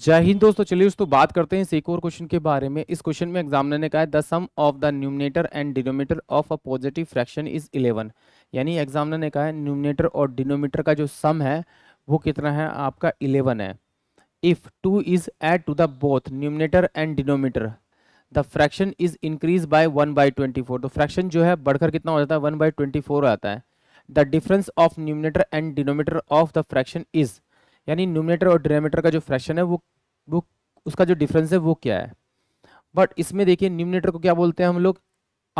जय हिंद दोस्तों चलिए तो बात करते हैं एक और क्वेश्चन के बारे में इस क्वेश्चन में एग्जामिनर ने कहा है the sum of the numerator and denominator of a positive fraction is 11 यानी एग्जामिनर ने कहा है न्यूमिनेटर और डिनोमीटर का जो सम है वो कितना है आपका 11 है if two is add to the both numerator and denominator the fraction is increase by one by twenty four तो फ्रैक्शन जो है बढ़कर कितना हो जाता है वन बाई ट्वेंटी फोर आता है the difference of numerator and denominator of the fraction is यानी न्यूमिनेटर और डिनोमीटर का जो फ्रैक्शन है वो वो उसका जो डिफरेंस है वो क्या है बट इसमें देखिए न्यूमिनेटर को क्या बोलते हैं हम लोग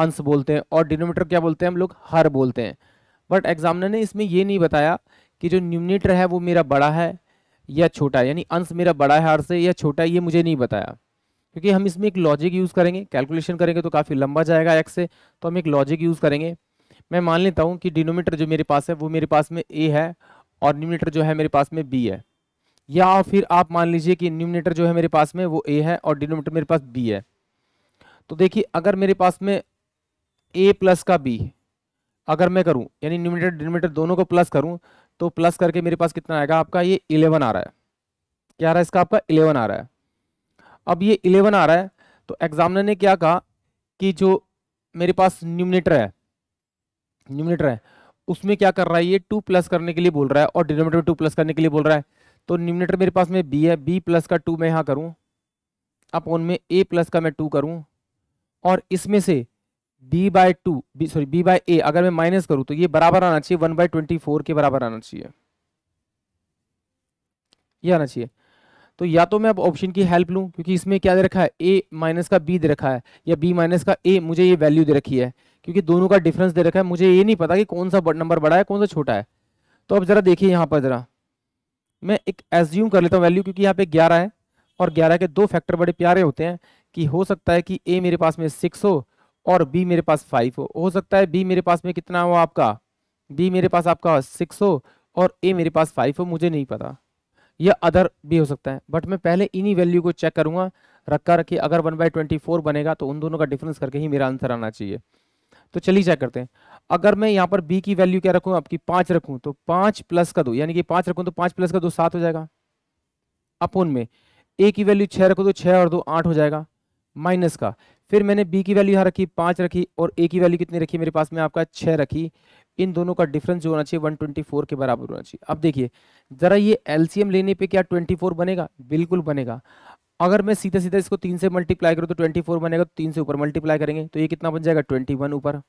अंश बोलते हैं और डिनोमीटर क्या बोलते हैं हम लोग हर बोलते हैं बट एग्जामिनर ने इसमें ये नहीं बताया कि जो न्यूमिनेटर है वो मेरा बड़ा है या छोटा है यानी अंश मेरा बड़ा है हर से या छोटा है ये मुझे नहीं बताया क्योंकि हम इसमें एक लॉजिक यूज़ करेंगे कैलकुलेशन करेंगे तो काफ़ी लंबा जाएगा एक्स से तो हम एक लॉजिक यूज़ करेंगे मैं मान लेता हूँ कि डिनोमीटर जो मेरे पास है वो मेरे पास में ए है और न्यूमिनेटर जो है मेरे पास में बी है या फिर आप मान लीजिए कि न्यूमिनेटर जो है मेरे पास में वो ए है और डिनोमीटर मेरे पास बी है तो देखिए अगर मेरे पास में ए प्लस का बी अगर मैं करूं यानी न्यूमिनेटर डिनोमीटर दोनों को प्लस करूं तो प्लस करके मेरे पास कितना आएगा आपका ये इलेवन आ रहा है क्या आ रहा है इसका आपका इलेवन आ रहा है अब ये इलेवन आ रहा है तो एग्जामिनर ने क्या कहा कि जो मेरे पास न्यूमिनेटर है न्यूमिनेटर है उसमें क्या कर रहा है ये टू प्लस करने के लिए बोल रहा है और डिनोमीटर में टू प्लस करने के लिए बोल रहा है तो न्यूमिनेटर मेरे पास में बी है बी प्लस का टू मैं यहाँ करूँ अब उनमें ए प्लस का मैं टू करूँ और इसमें से B by two B sorry B by A अगर मैं माइनस करूँ तो ये बराबर आना चाहिए वन बाय ट्वेंटी फोर के बराबर आना चाहिए ये आना चाहिए तो या तो मैं अब ऑप्शन की हेल्प लूँ क्योंकि इसमें क्या दे रखा है ए माइनस का बी दे रखा है या बी माइनस का ए मुझे ये वैल्यू दे रखी है क्योंकि दोनों का डिफरेंस दे रखा है मुझे ये नहीं पता कि कौन सा नंबर बड़ा है कौन सा छोटा है तो अब ज़रा देखिए यहाँ पर ज़रा मैं एक एज्यूम कर लेता हूँ वैल्यू क्योंकि यहाँ पे ग्यारह है और ग्यारह के दो फैक्टर बड़े प्यारे होते हैं कि हो सकता है कि ए मेरे पास में सिक्स हो और बी मेरे पास फाइव हो हो सकता है बी मेरे पास में कितना हो आपका बी मेरे पास आपका सिक्स हो और ए मेरे पास फाइव हो मुझे नहीं पता या अदर भी हो सकता है बट मैं पहले इन्हीं वैल्यू को चेक करूंगा रखा रखिए अगर वन बाई ट्वेंटी फोर बनेगा तो उन दोनों का डिफरेंस करके ही मेरा आंसर आना चाहिए तो चलिए चेक करते हैं अगर मैं यहाँ पर बी की वैल्यू क्या रखूँ आपकी पाँच रखूँ तो पाँच प्लस का दो यानी कि पाँच रखूँ तो पाँच प्लस का दो सात हो जाएगा अपोन में ए की वैल्यू छः रखो तो छः और दो आठ हो जाएगा माइनस का फिर मैंने बी की वैल्यू यहाँ रखी पाँच रखी और ए की वैल्यू कितनी रखी मेरे पास में आपका छः रखी इन दोनों का डिफरेंस जो होना चाहिए 124 के बराबर होना चाहिए अब देखिए ज़रा ये एलसीएम लेने पे क्या 24 बनेगा बिल्कुल बनेगा अगर मैं सीधा सीधा इसको तीन से मल्टीप्लाई करूँ तो 24 बनेगा तो तीन से ऊपर मल्टीप्लाई करेंगे तो ये कितना बन जाएगा 21 ऊपर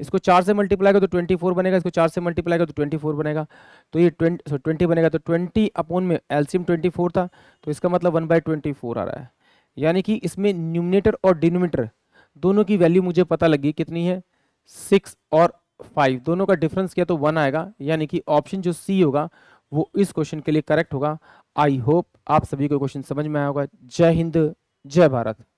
इसको चार से मल्टीप्लाई करो तो ट्वेंटी फोर बनेगा इसको चार से मल्टीप्लाई करो तो ट्वेंटी फोर बनेगा तो ये ट्वेंटी ट्वेंटी बनेगा तो ट्वेंटी अपोन में एल्सियम ट्वेंटी फोर था तो इसका मतलब वन बाई ट्वेंटी फोर आ रहा है यानी कि इसमें न्यूमिनेटर और डिनोमीटर दोनों की वैल्यू मुझे पता लगी कितनी है सिक्स और फाइव दोनों का डिफरेंस किया तो वन आएगा यानी कि ऑप्शन जो सी होगा वो इस क्वेश्चन के लिए करेक्ट होगा आई होप आप सभी को क्वेश्चन समझ में आया होगा जय हिंद जय भारत